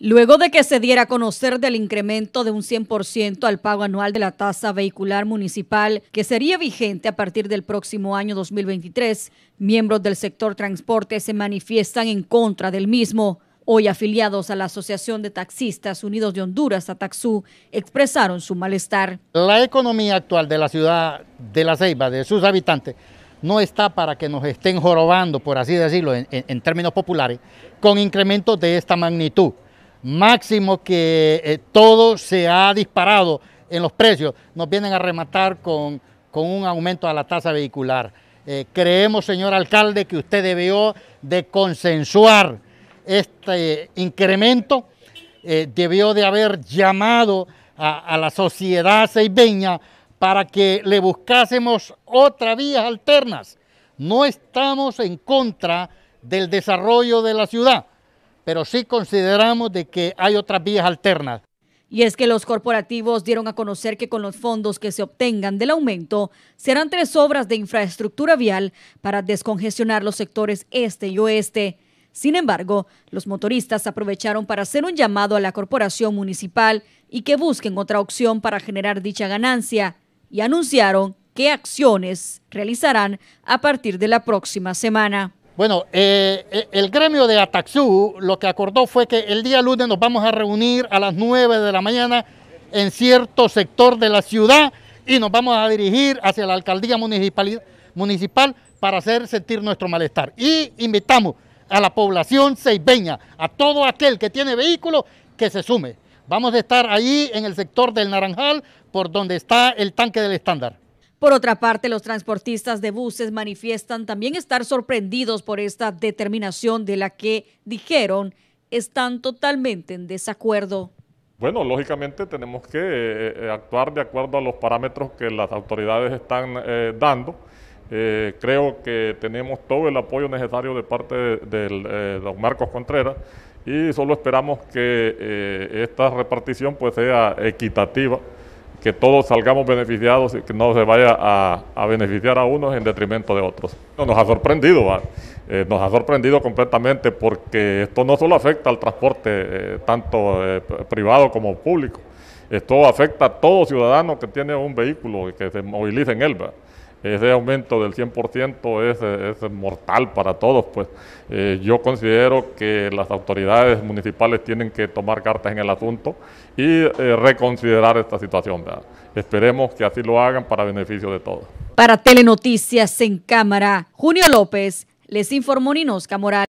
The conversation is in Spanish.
Luego de que se diera a conocer del incremento de un 100% al pago anual de la tasa vehicular municipal, que sería vigente a partir del próximo año 2023, miembros del sector transporte se manifiestan en contra del mismo. Hoy afiliados a la Asociación de Taxistas Unidos de Honduras, Ataxú, expresaron su malestar. La economía actual de la ciudad de La Ceiba, de sus habitantes, no está para que nos estén jorobando, por así decirlo, en, en términos populares, con incrementos de esta magnitud máximo que eh, todo se ha disparado en los precios, nos vienen a rematar con, un aumento a la tasa vehicular. Eh, creemos, señor alcalde, que usted debió de consensuar este incremento, eh, debió de haber llamado a, la sociedad seibeña para que le buscásemos otras vías alternas. No estamos en contra del desarrollo de la ciudad, pero sí consideramos de que hay otras vías alternas. Y es que los corporativos dieron a conocer que con los fondos que se obtengan del aumento, se harán tres obras de infraestructura vial para descongestionar los sectores este y oeste. Sin embargo, los motoristas aprovecharon para hacer un llamado a la corporación municipal y que busquen otra opción para generar dicha ganancia y anunciaron qué acciones realizarán a partir de la próxima semana. Bueno, eh, eh, el gremio de Ataxú lo que acordó fue que el día lunes nos vamos a reunir a las 9 de la mañana en cierto sector de la ciudad y nos vamos a dirigir hacia la alcaldía municipal, para hacer sentir nuestro malestar. Y invitamos a la población seibeña, a todo aquel que tiene vehículo, que se sume. Vamos a estar ahí en el sector del Naranjal, por donde está el tanque del estándar. Por otra parte, los transportistas de buses manifiestan también estar sorprendidos por esta determinación de la que dijeron están totalmente en desacuerdo. Bueno, lógicamente tenemos que eh, eh, actuar de acuerdo a los parámetros que las autoridades están eh, dando. creo que tenemos todo el apoyo necesario de parte de, Marcos Contreras y solo esperamos que esta repartición pues, sea equitativa que todos salgamos beneficiados y que no se vaya a, beneficiar a unos en detrimento de otros. Nos ha sorprendido, eh, nos ha sorprendido completamente porque esto no solo afecta al transporte eh, tanto eh, privado como público, esto afecta a todo ciudadano que tiene un vehículo y que se moviliza en él ese aumento del 100% es, mortal para todos. Pues eh, yo considero que las autoridades municipales tienen que tomar cartas en el asunto y eh, reconsiderar esta situación. Esperemos que así lo hagan para beneficio de todos. Para Telenoticias en cámara, Junio López les informó Ninosca Morales.